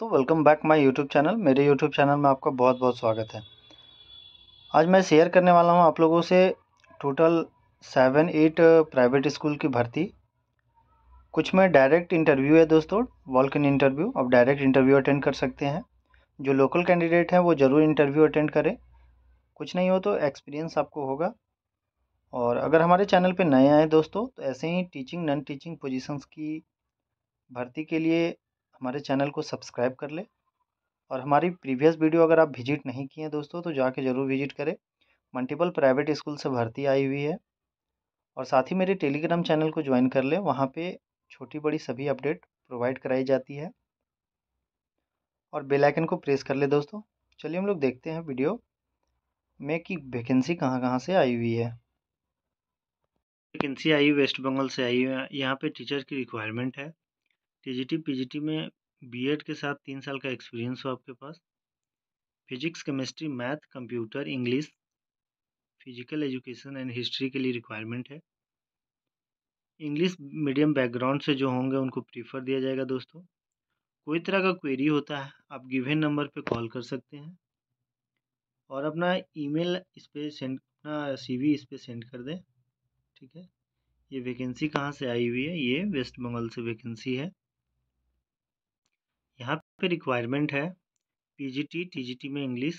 दोस्तों welcome back my YouTube channel मेरे YouTube channel में आपका बहुत बहुत स्वागत है आज मैं शेयर करने वाला हूं आप लोगों से total seven eight private school की भर्ती कुछ में डायरेक्ट इंटरव्यू है दोस्तों वॉल्क इन इंटरव्यू आप डायरेक्ट इंटरव्यू अटेंड कर सकते हैं जो लोकल कैंडिडेट हैं वो ज़रूर इंटरव्यू अटेंड करें कुछ नहीं हो तो एक्सपीरियंस आपको होगा और अगर हमारे चैनल पर नए आए दोस्तों तो ऐसे ही टीचिंग नॉन टीचिंग पोजिशंस की भर्ती के लिए हमारे चैनल को सब्सक्राइब कर ले और हमारी प्रीवियस वीडियो अगर आप विजिट नहीं किए हैं दोस्तों तो जाके ज़रूर विजिट करें मल्टीपल प्राइवेट स्कूल से भर्ती आई हुई है और साथ ही मेरे टेलीग्राम चैनल को ज्वाइन कर लें वहाँ पर छोटी बड़ी सभी अपडेट प्रोवाइड कराई जाती है और बेल आइकन को प्रेस कर ले दोस्तों चलिए हम लोग देखते हैं वीडियो में कि वैकेंसी कहाँ कहाँ से आई हुई है वैकेंसी आई वेस्ट बंगाल से आई है यहाँ पर टीचर की रिक्वायरमेंट है टीजीटी पीजीटी में बीएड के साथ तीन साल का एक्सपीरियंस हो आपके पास physics chemistry math computer English physical education and history के लिए रिक्वायरमेंट है इंग्लिश मीडियम बैकग्राउंड से जो होंगे उनको प्रीफर दिया जाएगा दोस्तों कोई तरह का क्वेरी होता है आप गिवेन नंबर पे कॉल कर सकते हैं और अपना ईमेल इस पर सेंड अपना सीवी इस पर सेंड कर दें ठीक है ये वैकेंसी कहाँ से आई हुई है ये वेस्ट बंगाल से वैकेंसी है पे रिक्वायरमेंट है पीजीटी टीजीटी में English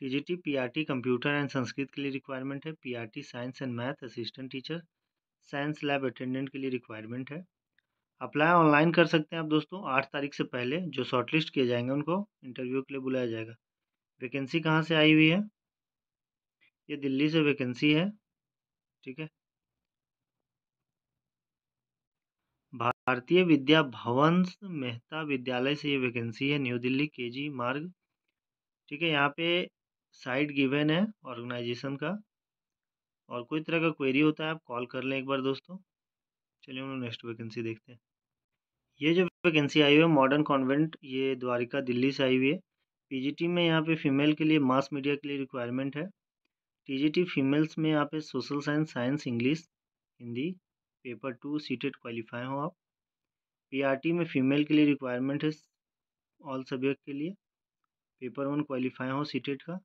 TGT PRT computer and Sanskrit के लिए रिक्वायरमेंट है PRT science and math assistant teacher science lab attendant के लिए रिक्वायरमेंट है अप्लाई ऑनलाइन कर सकते हैं आप दोस्तों आठ तारीख से पहले जो शॉर्टलिस्ट किए जाएंगे उनको इंटरव्यू के लिए बुलाया जाएगा वैकेंसी कहाँ से आई हुई है ये दिल्ली से वैकेंसी है ठीक है भारतीय विद्या भवंस मेहता विद्यालय से ये वैकेंसी है न्यू दिल्ली केजी मार्ग ठीक है यहाँ पे साइट गिवन है ऑर्गेनाइजेशन का और कोई तरह का क्वेरी होता है आप कॉल कर लें एक बार दोस्तों चलिए हम नेक्स्ट वैकेंसी देखते हैं ये जो वैकेंसी आई हुई है मॉडर्न कॉन्वेंट ये द्वारिका दिल्ली से आई हुई है पीजीटी में यहाँ पे फीमेल के लिए मास मीडिया के लिए रिक्वायरमेंट है टीजीटी फीमेल्स में यहाँ पे social science science English Hindi paper two CTET qualify हो आप पीआरटी में फ़ीमेल के लिए रिक्वायरमेंट है ऑल सब्जेक्ट के लिए पेपर वन क्वालिफाई हो सीटेड का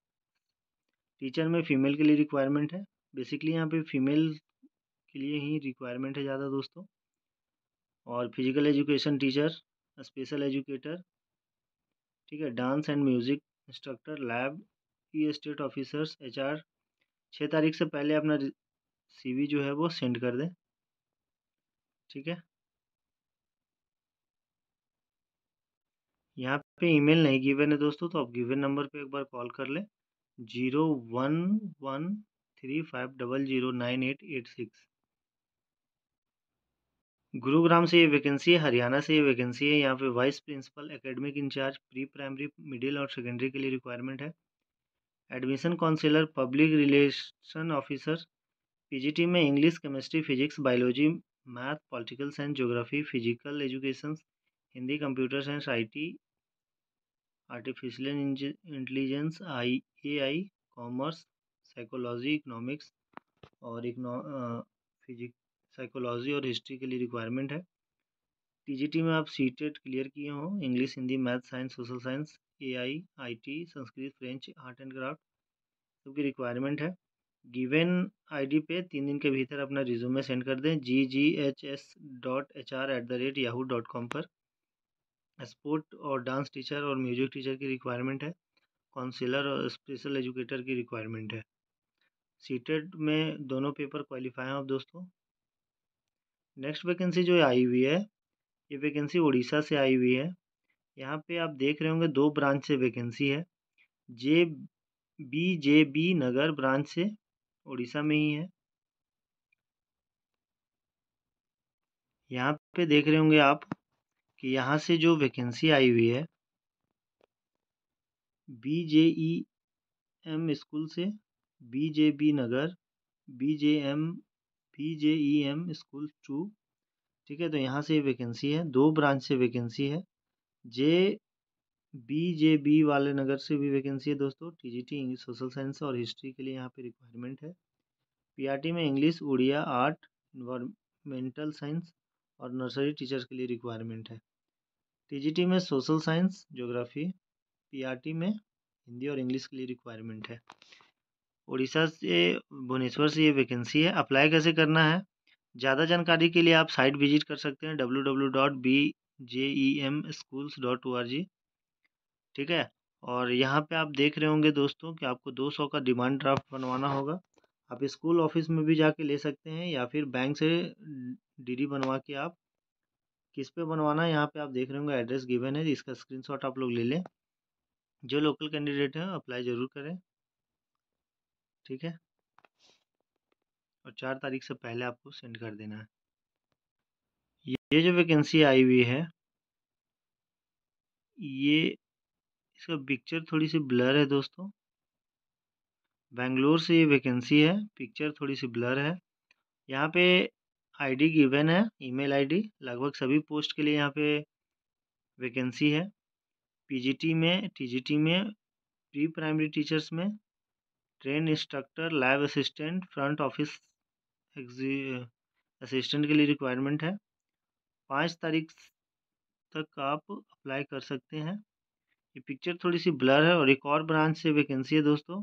टीचर में फ़ीमेल के लिए रिक्वायरमेंट है बेसिकली यहाँ पे फ़ीमेल के लिए ही रिक्वायरमेंट है ज़्यादा दोस्तों और physical education teacher special educator ठीक है dance and music instructor lab estate officers HR छः तारीख से पहले अपना सीवी जो है वो सेंड कर दें ठीक है यहाँ पे ईमेल नहीं गिवन है दोस्तों तो आप गिवन नंबर पे एक बार कॉल कर लें zero one one three five double zero nine eight eight six Gurugram से ये वैकेंसी है हरियाणा से ये वैकेंसी है यहाँ पे vice principal academic incharge pre primary middle और सेकेंडरी के लिए रिक्वायरमेंट है admission counsellor public relation officer PGT में English chemistry physics biology math political science geography physical education Hindi computer science I T artificial intelligence I A I commerce psychology economics और physic psychology और history के लिए requirement है TGT में आप सी clear e किए हों English Hindi math science social science AI IT Sanskrit French art and craft सबकी रिक्वायरमेंट है गिवेन आईडी पे तीन दिन के भीतर अपना रिज्यूमे सेंड कर दें जी G H S dot H R at the rate Yahoo dot com पर स्पोर्ट और डांस टीचर और म्यूजिक टीचर की रिक्वायरमेंट है काउंसिलर और स्पेशल एजुकेटर की रिक्वायरमेंट है सीटेड में दोनों पेपर क्वालिफाई हैं आप दोस्तों नेक्स्ट वैकेंसी जो आई हुई है ये वैकेंसी उड़ीसा से आई हुई है यहाँ पे आप देख रहे होंगे दो ब्रांच से वैकेंसी है J B J B Nagar branch से उड़ीसा में ही है यहाँ पे देख रहे होंगे आप कि यहाँ से जो वैकेंसी आई हुई है B J E M school से B J B Nagar B J M B J E M school two ठीक है तो यहाँ से वैकेंसी है दो ब्रांच से वैकेंसी है जे बी जे बी वाले नगर से भी वैकेंसी है दोस्तों T G T English social science और हिस्ट्री के लिए यहाँ पे रिक्वायरमेंट है पी आर टी में English Odia art environmental science और नर्सरी टीचर्स के लिए रिक्वायरमेंट है टी जी टी में social science geography P R T में हिंदी और इंग्लिश के लिए रिक्वायरमेंट है उड़ीसा से भुवनेश्वर से ये वैकेंसी है अप्लाई कैसे करना है ज़्यादा जानकारी के लिए आप साइट विजिट कर सकते हैं W W dot B J E M schools dot O R G ठीक है और यहाँ पे आप देख रहे होंगे दोस्तों कि आपको 200 का डिमांड ड्राफ्ट बनवाना होगा आप स्कूल ऑफिस में भी जाके ले सकते हैं या फिर बैंक से डीडी बनवा के आप किस पे बनवाना है यहाँ पे आप देख रहे होंगे एड्रेस गिवन है इसका स्क्रीनशॉट आप लोग ले लें जो लोकल कैंडिडेट हैं अप्लाई ज़रूर करें ठीक है और चार तारीख से पहले आपको सेंड कर देना है ये जो वैकेंसी आई हुई है ये इसका पिक्चर थोड़ी सी ब्लर है दोस्तों बेंगलोर से ये वैकेंसी है पिक्चर थोड़ी सी ब्लर है यहाँ पे आईडी गिवन है ईमेल आईडी लगभग सभी पोस्ट के लिए यहाँ पे वैकेंसी है पीजीटी में टीजीटी में प्री प्राइमरी टीचर्स में train instructor lab assistant front office assistant के लिए रिक्वायरमेंट है पाँच तारीख तक आप अप्लाई कर सकते हैं ये पिक्चर थोड़ी सी ब्लर है और एक और ब्रांच से वैकेंसी है दोस्तों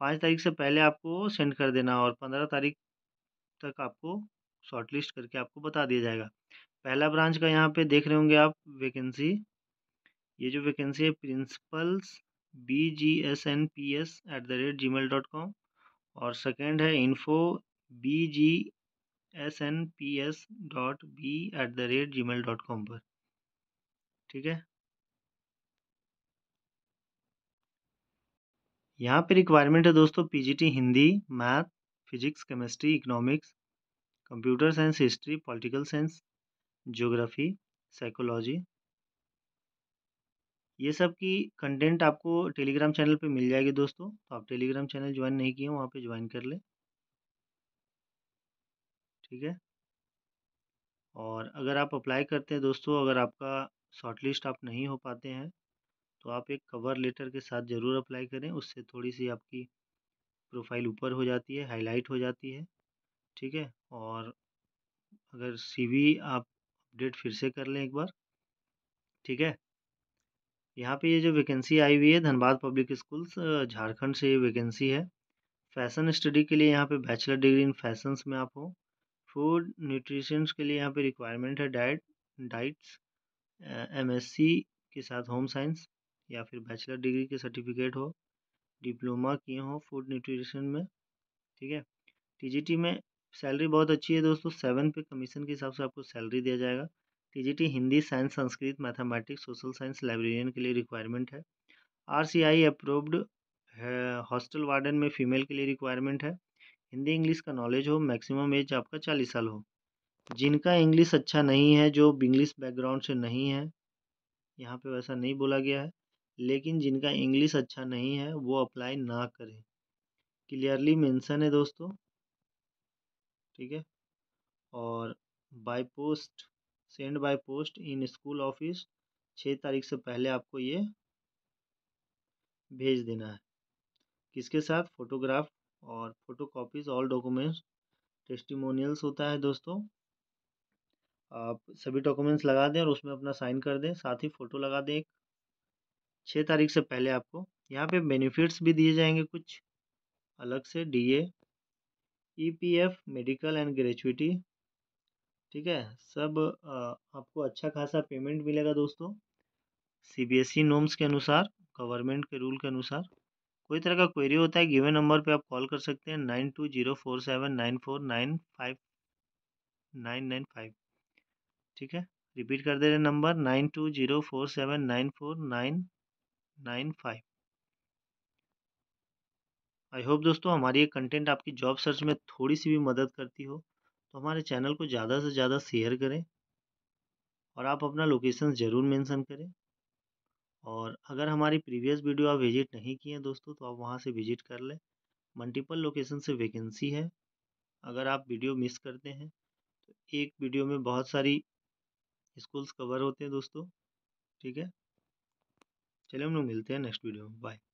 पाँच तारीख से पहले आपको सेंड कर देना और पंद्रह तारीख तक आपको शॉर्टलिस्ट करके आपको बता दिया जाएगा पहला ब्रांच का यहाँ पे देख रहे होंगे आप वैकेंसी ये जो वैकेंसी है principals B G S N P S at the rate Gmail dot com और सेकेंड है info B G S N P S dot B at the rate Gmail dot com पर ठीक है यहाँ पे requirement है दोस्तों PGT Hindi math physics chemistry economics computer science history political science geography psychology ये सब की कंटेंट आपको टेलीग्राम चैनल पे मिल जाएगी दोस्तों तो आप टेलीग्राम चैनल ज्वाइन नहीं किए वहाँ पे ज्वाइन कर लें ठीक है और अगर आप अप्लाई करते हैं दोस्तों अगर आपका शॉर्ट लिस्ट आप नहीं हो पाते हैं तो आप एक कवर लेटर के साथ ज़रूर अप्लाई करें उससे थोड़ी सी आपकी प्रोफाइल ऊपर हो जाती है हाईलाइट हो जाती है ठीक है और अगर सीवी आप अपडेट फिर से कर लें एक बार ठीक है यहाँ पे ये जो वैकेंसी आई हुई है धनबाद पब्लिक स्कूल्स झारखंड से ये वैकेंसी है फैशन स्टडी के लिए यहाँ पे बैचलर डिग्री इन फैशन में आप हो फूड न्यूट्रिशंस के लिए यहाँ पे रिक्वायरमेंट है डाइट डाइट्स एमएससी के साथ होम साइंस या फिर बैचलर डिग्री के सर्टिफिकेट हो डिप्लोमा किए हों फूड न्यूट्रिशन में ठीक है टीजीटी में सैलरी बहुत अच्छी है दोस्तों सेवन पे कमीशन के हिसाब से आपको सैलरी दिया जाएगा TGT Hindi science Sanskrit mathematics social science librarian के लिए रिक्वायरमेंट है आर अप्रूव्ड हॉस्टल वार्डन में फ़ीमेल के लिए रिक्वायरमेंट है हिंदी इंग्लिश का नॉलेज हो मैक्सिमम एज आपका चालीस साल हो जिनका इंग्लिश अच्छा नहीं है जो इंग्लिश बैकग्राउंड से नहीं है यहाँ पे वैसा नहीं बोला गया है लेकिन जिनका इंग्लिश अच्छा नहीं है वो अप्लाई ना करें क्लियरली मेंशन है दोस्तों ठीक है और by post send by post in school office छः तारीख से पहले आपको ये भेज देना है किसके साथ फ़ोटोग्राफ और photocopies all documents testimonials होता है दोस्तों आप सभी डॉक्यूमेंट्स लगा दें और उसमें अपना साइन कर दें साथ ही फ़ोटो लगा दें एक छः तारीख से पहले आपको यहाँ पे बेनिफिट्स भी दिए जाएंगे कुछ अलग से DA EPF medical and gratuity ठीक है सब आपको अच्छा खासा पेमेंट मिलेगा दोस्तों सीबीएसई नॉम्स e के अनुसार गवर्नमेंट के रूल के अनुसार कोई तरह का क्वेरी होता है गिवे नंबर पे आप कॉल कर सकते हैं nine two zero four seven nine four nine five nine nine five ठीक है रिपीट कर दे रहे number nine two zero four seven nine four nine nine five I hope दोस्तों हमारी ये कंटेंट आपकी जॉब सर्च में थोड़ी सी भी मदद करती हो तो हमारे चैनल को ज़्यादा से ज़्यादा शेयर करें और आप अपना लोकेशन ज़रूर मेंशन करें और अगर हमारी प्रीवियस वीडियो आप विजिट नहीं किए हैं दोस्तों तो आप वहाँ से विजिट कर लें मल्टीपल लोकेशन से वैकेंसी है अगर आप वीडियो मिस करते हैं तो एक वीडियो में बहुत सारी स्कूल्स कवर होते हैं दोस्तों ठीक है चलिए हम लोग मिलते हैं नेक्स्ट वीडियो में बाय